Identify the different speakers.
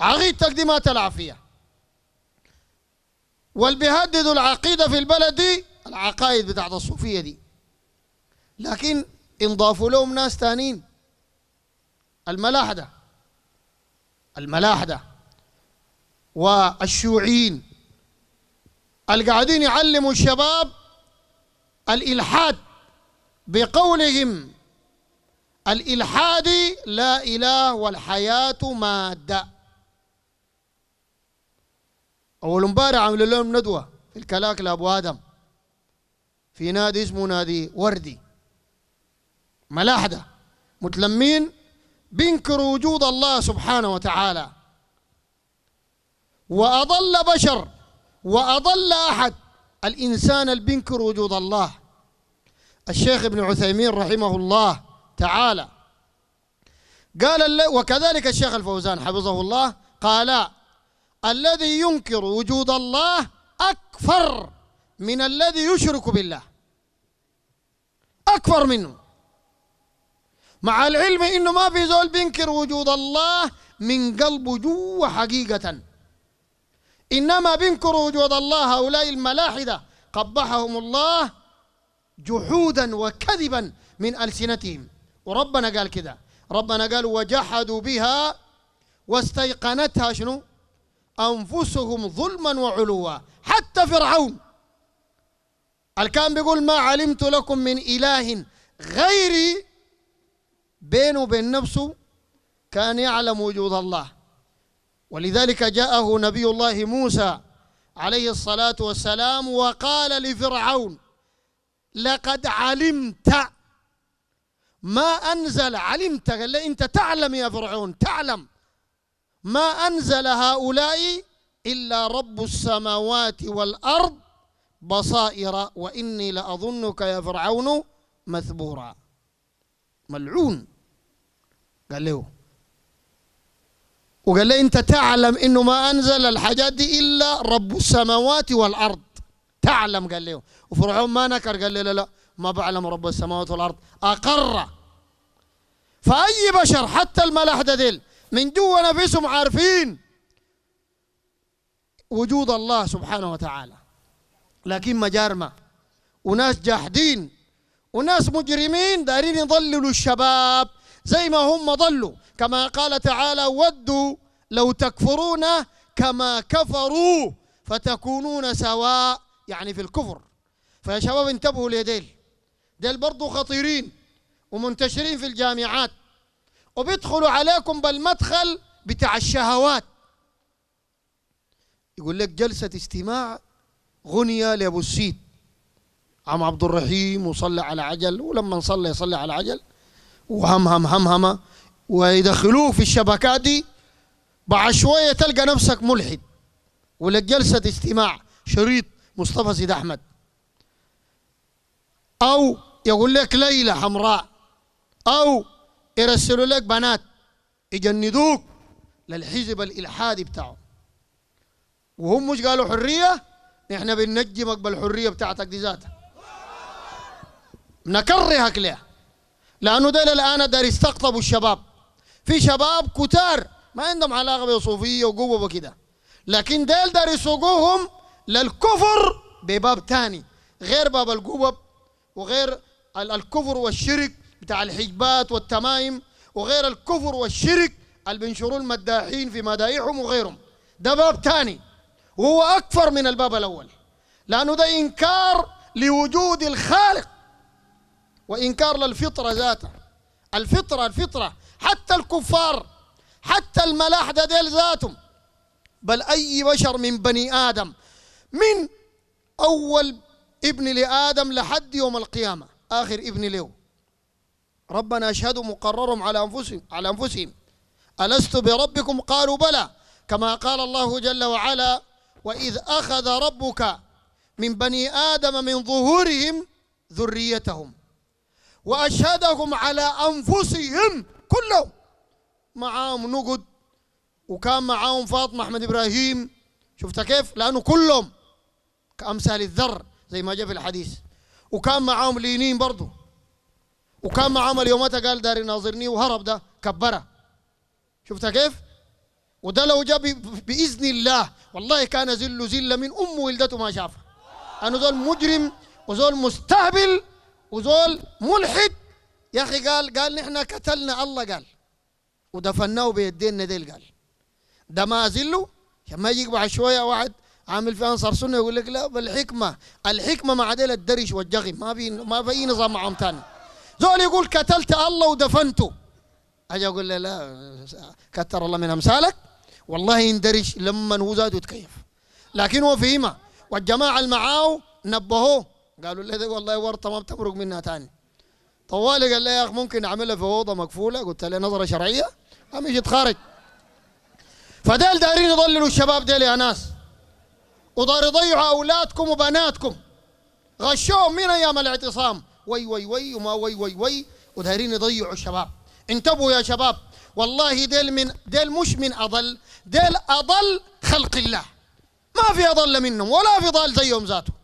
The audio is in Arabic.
Speaker 1: عقيد تقديمات العافية والبيهدد العقيدة في البلد دي العقائد بتاعت الصوفية دي لكن انضافوا لهم ناس تانين الملاحدة الملاحدة والشيوعيين القاعدين يعلموا الشباب الإلحاد بقولهم الإلحاد لا إله والحياة مادة أول امبارح عملوا لهم ندوة في الكلاك لأبو آدم في نادي اسمه نادي وردي ملاحدة متلمين بينكروا وجود الله سبحانه وتعالى وأضل بشر وأضل أحد الإنسان اللي بينكر وجود الله الشيخ ابن عثيمين رحمه الله تعالى قال وكذلك الشيخ الفوزان حفظه الله قال الذي ينكر وجود الله أكفر من الذي يشرك بالله أكفر منه مع العلم إنه ما في زول بينكر وجود الله من قلبه جوا حقيقة إنما بينكر وجود الله هؤلاء الملاحدة قبحهم الله جحودا وكذبا من ألسنتهم وربنا قال كده ربنا قال وجحدوا بها واستيقنتها شنو أنفسهم ظلما وعلوا حتى فرعون الكان كان بيقول ما علمت لكم من إله غيري بينه وبين نفسه كان يعلم وجود الله ولذلك جاءه نبي الله موسى عليه الصلاة والسلام وقال لفرعون لقد علمت ما أنزل علمت قال أنت تعلم يا فرعون تعلم ما أنزل هؤلاء إلا رب السماوات والأرض بصائر وإني لأظنك يا فرعون مثبورا ملعون قال له وقال له أنت تعلم إنه ما أنزل الحاجات دي إلا رب السماوات والأرض تعلم قال له وفرعون ما نكر قال له لا لا ما بعلم رب السماوات والأرض أقر فأي بشر حتى الملاحدة ذيل من جوا نفسهم عارفين وجود الله سبحانه وتعالى لكن مجارمة وناس جاحدين وناس مجرمين دارين يضللوا الشباب زي ما هم ضلوا كما قال تعالى ودوا لو تكفرون كما كفروا فتكونون سواء يعني في الكفر فيا شباب انتبهوا لديل ديل برضو خطيرين ومنتشرين في الجامعات وبيدخلوا عليكم بالمدخل بتاع الشهوات يقول لك جلسة استماع غنية لأبو السيد عم عبد الرحيم وصلى على عجل ولما نصلى يصلي على عجل وهم هم هم هم ويدخلوه في الشبكات دي بعد شوية تلقى نفسك ملحد ولك جلسة استماع شريط مصطفى سيد أحمد أو يقول لك ليلة حمراء أو يرسلوا لك بنات يجندوك للحزب الالحادي بتاعه وهم مش قالوا حريه نحن بننجمك بالحريه بتاعتك دي ذاتها نكرهك ليه لانه دول الان دار يستقطبوا الشباب في شباب كتار ما عندهم علاقه بصوفيه وقوه وكده لكن ديل دار يسوقوهم للكفر بباب تاني غير باب القوة وغير الكفر والشرك بتاع الحجبات والتمايم وغير الكفر والشرك اللي بينشروا المداحين في مدايحهم وغيرهم ده باب ثاني وهو أكفر من الباب الأول لأنه ده إنكار لوجود الخالق وإنكار للفطرة ذاتها الفطرة الفطرة حتى الكفار حتى الملاحدة ديل ذاتهم بل أي بشر من بني آدم من أول ابن لآدم لحد يوم القيامة آخر ابن له ربنا أشهد مقررهم على أنفسهم على أنفسهم ألست بربكم قالوا بلى كما قال الله جل وعلا وإذ أخذ ربك من بني آدم من ظهورهم ذريتهم وأشهدهم على أنفسهم كلهم معاهم نقد وكان معاهم فاطمة أحمد إبراهيم شفت كيف لأنه كلهم كأمثال الذر زي ما جاء في الحديث وكان معاهم لينين برضه وكان معاه عمل يومتها قال داري ناظرني وهرب ده كبره شفتها كيف؟ وده لو جاء باذن الله والله كان زله زله من امه ولدته ما شافها انا زول مجرم وزول مستهبل وزول ملحد يا اخي قال قال نحن قتلنا الله قال ودفناه بيدينا ديل قال ده ما زله لما يجي بعد شويه واحد عامل في انصار سنه يقول لك لا بالحكمه الحكمه مع ديل الدرش والجغم ما في ما في اي نظام معهم ثاني زول يقول قتلت الله ودفنته اجي اقول له لا كثر الله من امثالك والله يندرج لما هو زاد يتكيف لكن هو فهمه والجماعه اللي معاه نبهوه قالوا له والله ورطه ما بتبرق منها ثاني طوالي قال لي يا اخ ممكن اعملها في اوضه مقفوله قلت له نظره شرعيه قام يجي يتخارج
Speaker 2: فديل دايرين يضللوا
Speaker 1: الشباب ديل يا ناس ودار يضيعوا اولادكم وبناتكم غشوهم من ايام الاعتصام وي وي وي وما وي وي وي ودايرين يضيعوا الشباب انتبهوا يا شباب والله ديل من ديل مش من اضل ديل اضل خلق الله ما في اضل منهم ولا في ضال زيهم ذاته